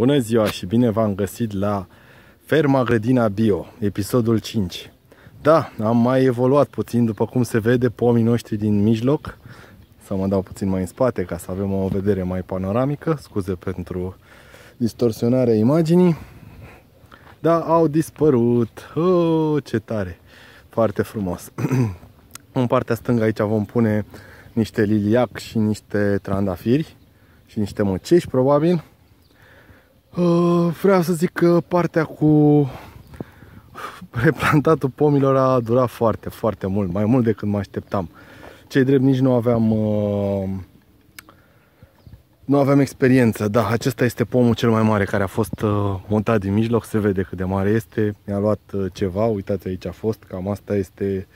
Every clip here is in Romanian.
Bună ziua și bine v-am găsit la Ferma Grădina Bio, episodul 5. Da, am mai evoluat puțin, după cum se vede, pomii noștri din mijloc. Să mă dau puțin mai în spate ca să avem o vedere mai panoramică. Scuze pentru distorsionarea imaginii. Da, au dispărut. Oh, ce tare! Foarte frumos. în partea stângă aici vom pune niște liliac și niște trandafiri și niște măceși probabil Uh, vreau să zic că partea cu replantatul pomilor a durat foarte, foarte mult, mai mult decât mă așteptam. Cei drept nici nu aveam uh, nu aveam experiență, da, acesta este pomul cel mai mare care a fost uh, montat din mijloc, se vede cât de mare este, mi-a luat ceva, uitați aici a fost, cam asta este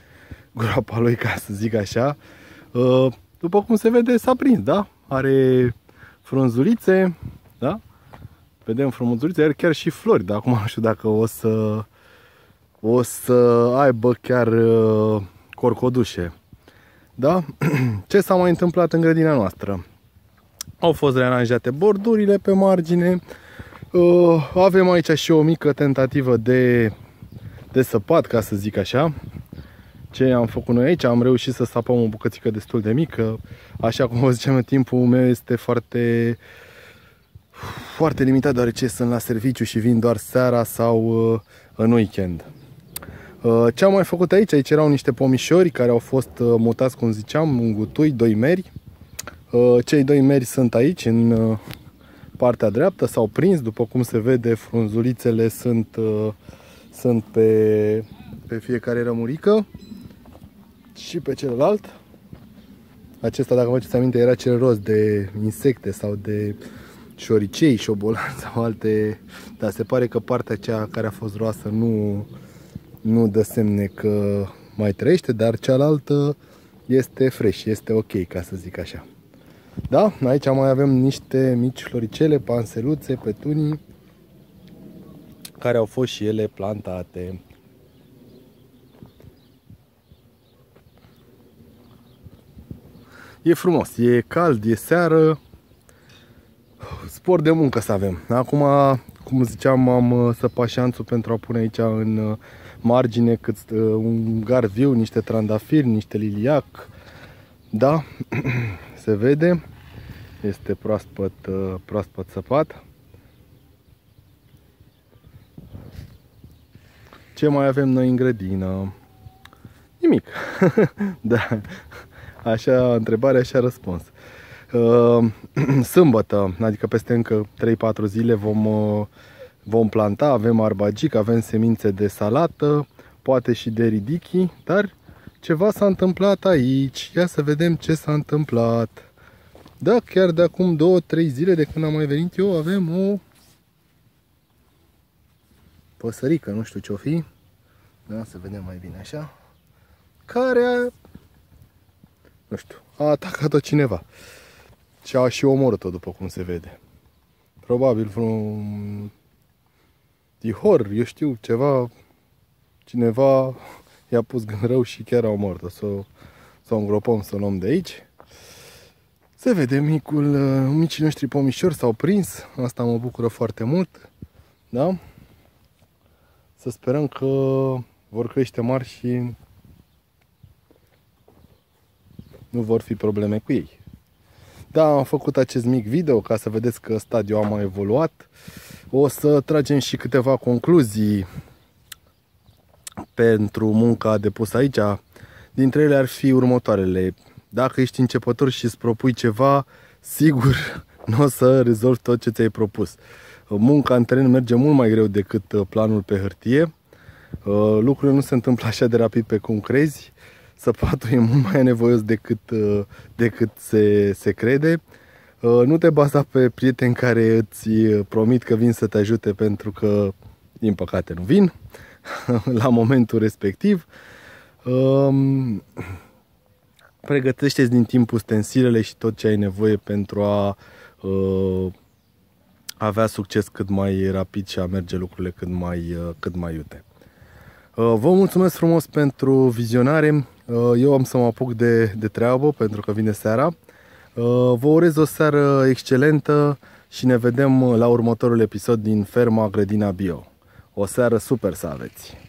groapa lui, ca să zic așa. După cum se vede, s-a prins, da? Are frunzulițe, da? Vedem frumusulițe, iar chiar și flori, dar acum nu știu dacă o să, o să aibă chiar uh, corcodușe. Da? Ce s-a mai întâmplat în grădina noastră? Au fost rearanjate bordurile pe margine. Uh, avem aici și o mică tentativă de, de săpat, ca să zic așa ce am făcut noi aici, am reușit să sapăm o bucățică destul de mică, așa cum vă ziceam, timpul meu este foarte foarte limitat deoarece sunt la serviciu și vin doar seara sau uh, în weekend. Uh, ce am mai făcut aici? Aici erau niște pomișori care au fost uh, mutați, cum ziceam, un gutui, doi meri. Cei doi meri sunt aici, în partea dreaptă, s-au prins, după cum se vede, frunzulițele sunt, sunt pe, pe fiecare rămurică și pe celălalt. Acesta, dacă vă aminte, era cel roz de insecte sau de uh, șoricei, șobolan sau alte... Dar se pare că partea cea care a fost roasă nu, nu dă semne că mai trăiește, dar cealaltă este fresh, este ok, ca să zic așa. Da, aici mai avem niște mici floricele, panseluțe, petunii, care au fost și ele plantate. E frumos, e cald, e seară, spor de muncă să avem. Acum, cum ziceam, am uh, săpat șanțul pentru a pune aici în uh, margine cât uh, un garviu, niște trandafiri, niște liliac. Da, se vede. Este proaspăt, proaspăt săpat. Ce mai avem noi în grădină? Nimic. da. Așa întrebare, așa răspuns. Ehm, sâmbătă, adică peste încă 3-4 zile, vom, uh, vom planta, avem arbagic, avem semințe de salată, poate și de ridichi, dar ceva s-a întâmplat aici. Ia să vedem ce s-a întâmplat. Da, chiar de acum 2-3 zile de când am mai venit eu, avem o păsărică, nu știu ce-o fi. Da, să vedem mai bine așa. Care a... nu știu, a atacat-o cineva. Și a și omorât-o, după cum se vede. Probabil vreun tihor, eu știu, ceva, cineva i-a pus gând rău și chiar a omorât-o. Să, o îngropăm, să o luăm de aici. Se vede, micul, uh, micii noștri pomișor s-au prins. Asta mă bucură foarte mult. Da? Să sperăm că vor crește mari și nu vor fi probleme cu ei. Da, am făcut acest mic video ca să vedeți că stadiul a mai evoluat. O să tragem și câteva concluzii pentru munca depusă aici. Dintre ele ar fi următoarele. Dacă ești începător și îți propui ceva, sigur nu o să rezolvi tot ce ți-ai propus. Munca în teren merge mult mai greu decât uh, planul pe hârtie. Uh, lucrurile nu se întâmplă așa de rapid pe cum crezi săpatul e mult mai nevoios decât, uh, decât se, se crede. Uh, nu te baza pe prieteni care îți uh, promit că vin să te ajute pentru că, din păcate, nu vin la momentul respectiv. Um, pregătește-ți din timp ustensilele și tot ce ai nevoie pentru a avea succes cât mai rapid și a merge lucrurile cât mai, cât mai iute. Uh, vă mulțumesc frumos pentru vizionare. Uh, eu am să mă apuc de, de treabă pentru că vine seara. Uh, vă urez o seară excelentă și ne vedem la următorul episod din Ferma Grădina Bio. O seară super să aveți!